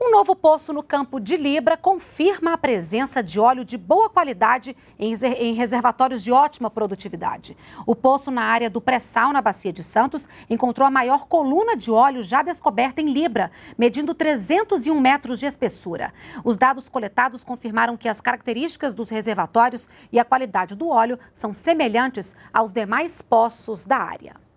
Um novo poço no campo de Libra confirma a presença de óleo de boa qualidade em reservatórios de ótima produtividade. O poço na área do pré-sal, na Bacia de Santos, encontrou a maior coluna de óleo já descoberta em Libra, medindo 301 metros de espessura. Os dados coletados confirmaram que as características dos reservatórios e a qualidade do óleo são semelhantes aos demais poços da área.